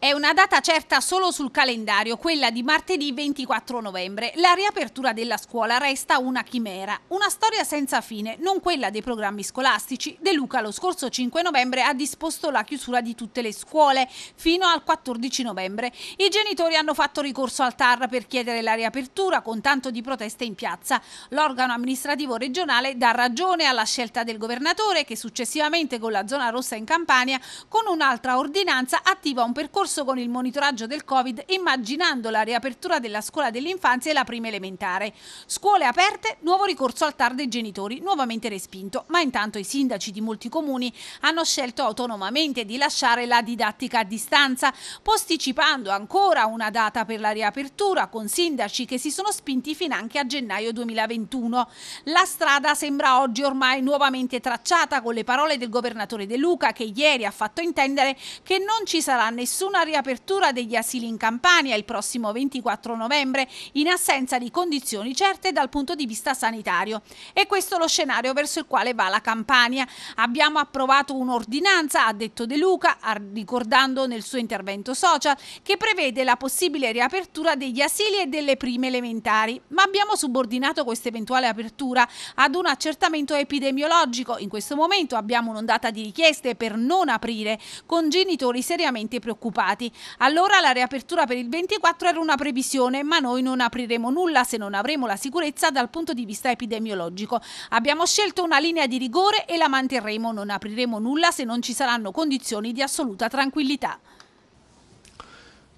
È una data certa solo sul calendario, quella di martedì 24 novembre. La riapertura della scuola resta una chimera, una storia senza fine, non quella dei programmi scolastici. De Luca lo scorso 5 novembre ha disposto la chiusura di tutte le scuole fino al 14 novembre. I genitori hanno fatto ricorso al TAR per chiedere la riapertura con tanto di proteste in piazza. L'organo amministrativo regionale dà ragione alla scelta del governatore che successivamente con la zona rossa in Campania con un'altra ordinanza attiva un percorso corso con il monitoraggio del Covid immaginando la riapertura della scuola dell'infanzia e la prima elementare. Scuole aperte, nuovo ricorso al TAR dei genitori, nuovamente respinto, ma intanto i sindaci di molti comuni hanno scelto autonomamente di lasciare la didattica a distanza, posticipando ancora una data per la riapertura con sindaci che si sono spinti fino anche a gennaio 2021. La strada sembra oggi ormai nuovamente tracciata con le parole del governatore De Luca che ieri ha fatto intendere che non ci sarà nessuna la riapertura degli asili in Campania il prossimo 24 novembre in assenza di condizioni certe dal punto di vista sanitario. E questo è lo scenario verso il quale va la Campania. Abbiamo approvato un'ordinanza, ha detto De Luca, ricordando nel suo intervento social, che prevede la possibile riapertura degli asili e delle prime elementari. Ma abbiamo subordinato questa eventuale apertura ad un accertamento epidemiologico. In questo momento abbiamo un'ondata di richieste per non aprire con genitori seriamente preoccupati stati. Allora la riapertura per il 24 era una previsione, ma noi non apriremo nulla se non avremo la sicurezza dal punto di vista epidemiologico. Abbiamo scelto una linea di rigore e la manterremo, non apriremo nulla se non ci saranno condizioni di assoluta tranquillità.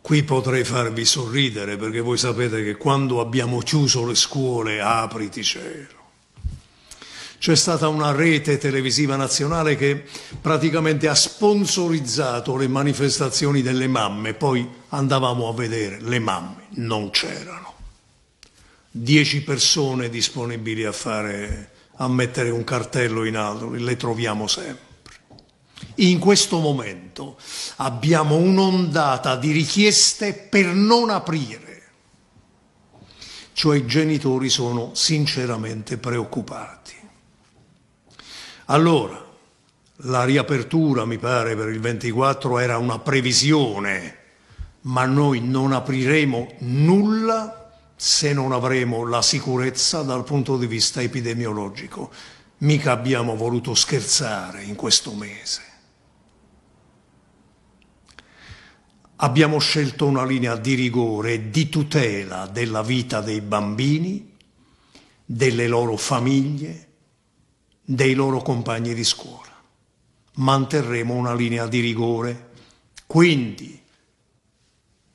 Qui potrei farvi sorridere perché voi sapete che quando abbiamo chiuso le scuole, apriti cielo c'è stata una rete televisiva nazionale che praticamente ha sponsorizzato le manifestazioni delle mamme, poi andavamo a vedere, le mamme non c'erano. Dieci persone disponibili a, fare, a mettere un cartello in alto, le troviamo sempre. In questo momento abbiamo un'ondata di richieste per non aprire cioè i genitori sono sinceramente preoccupati. Allora, la riapertura, mi pare, per il 24 era una previsione, ma noi non apriremo nulla se non avremo la sicurezza dal punto di vista epidemiologico. Mica abbiamo voluto scherzare in questo mese. Abbiamo scelto una linea di rigore e di tutela della vita dei bambini, delle loro famiglie, dei loro compagni di scuola. Manterremo una linea di rigore. Quindi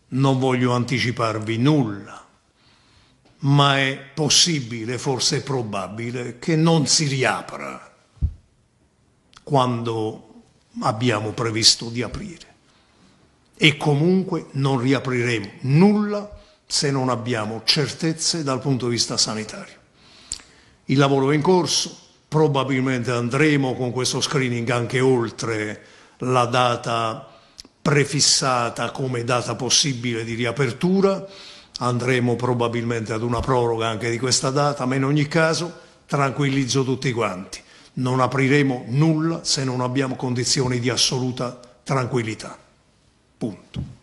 non voglio anticiparvi nulla, ma è possibile, forse probabile, che non si riapra quando abbiamo previsto di aprire. E comunque non riapriremo nulla se non abbiamo certezze dal punto di vista sanitario. Il lavoro è in corso, probabilmente andremo con questo screening anche oltre la data prefissata come data possibile di riapertura, andremo probabilmente ad una proroga anche di questa data, ma in ogni caso tranquillizzo tutti quanti, non apriremo nulla se non abbiamo condizioni di assoluta tranquillità. Punto.